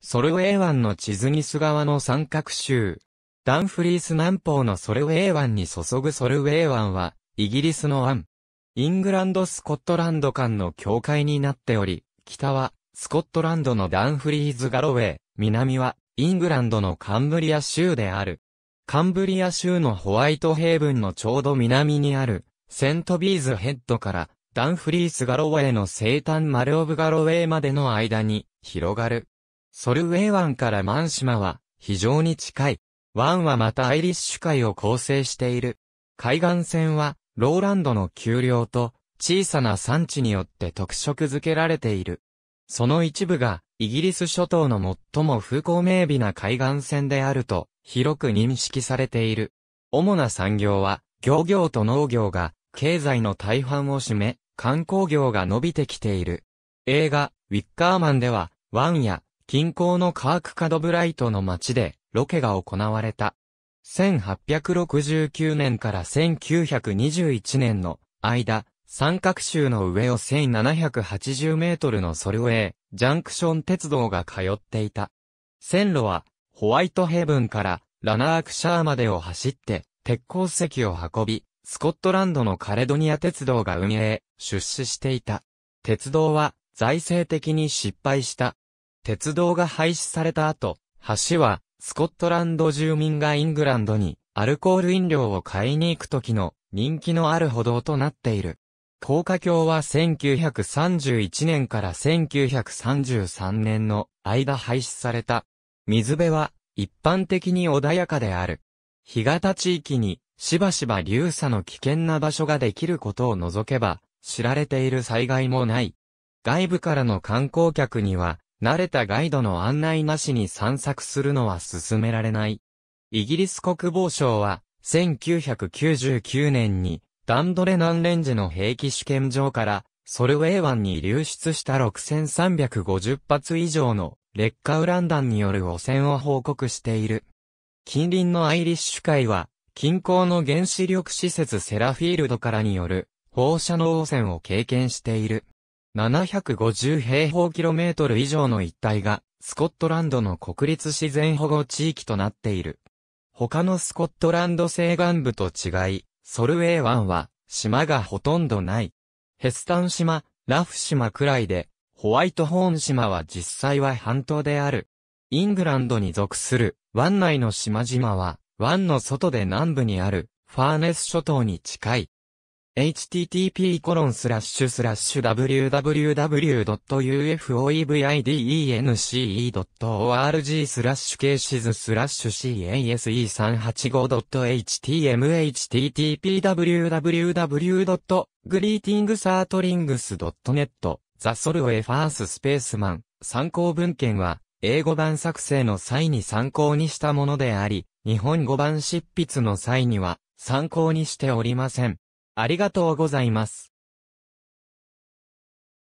ソルウェイ湾の地図ニス側の三角州。ダンフリース南方のソルウェイ湾に注ぐソルウェイ湾は、イギリスの湾。イングランド・スコットランド間の境界になっており、北は、スコットランドのダンフリーズ・ガロウェイ、南は、イングランドのカンブリア州である。カンブリア州のホワイトヘイブンのちょうど南にある、セントビーズヘッドから、ダンフリース・ガロウェイの西端マルオブ・ガロウェイまでの間に、広がる。ソルウェイ湾からシ島は非常に近い。湾はまたアイリッシュ海を構成している。海岸線はローランドの丘陵と小さな産地によって特色づけられている。その一部がイギリス諸島の最も風光明媚な海岸線であると広く認識されている。主な産業は漁業と農業が経済の大半を占め、観光業が伸びてきている。映画、ウィッカーマンでは、湾や近郊のカークカドブライトの町でロケが行われた。1869年から1921年の間、三角州の上を1780メートルのソルウェイ、ジャンクション鉄道が通っていた。線路は、ホワイトヘブンからラナークシャーまでを走って、鉄鉱石を運び、スコットランドのカレドニア鉄道が運営、出資していた。鉄道は、財政的に失敗した。鉄道が廃止された後、橋は、スコットランド住民がイングランドに、アルコール飲料を買いに行く時の、人気のある歩道となっている。高架橋は1931年から1933年の間廃止された。水辺は一般的に穏やかである。干潟地域にしばしば流砂の危険な場所ができることを除けば知られている災害もない。外部からの観光客には慣れたガイドの案内なしに散策するのは勧められない。イギリス国防省は、1999年に、ダンドレナンレンジの兵器試験場から、ソルウェイ湾に流出した6350発以上の劣化ウラン弾による汚染を報告している。近隣のアイリッシュ海は、近郊の原子力施設セラフィールドからによる放射能汚染を経験している。750平方キロメートル以上の一帯が、スコットランドの国立自然保護地域となっている。他のスコットランド西岸部と違い、ソルウェイ湾は、島がほとんどない。ヘスタン島、ラフ島くらいで、ホワイトホーン島は実際は半島である。イングランドに属する湾内の島々は、湾の外で南部にあるファーネス諸島に近い。http://www.ufoevidence.org スラッシュケーズスラッシュ case385.htmhttp://www.greetingsartlings.net ザソルウェファーススペースマン参考文献は英語版作成の際に参考にしたものであり、日本語版執筆の際には参考にしておりません。ありがとうございます。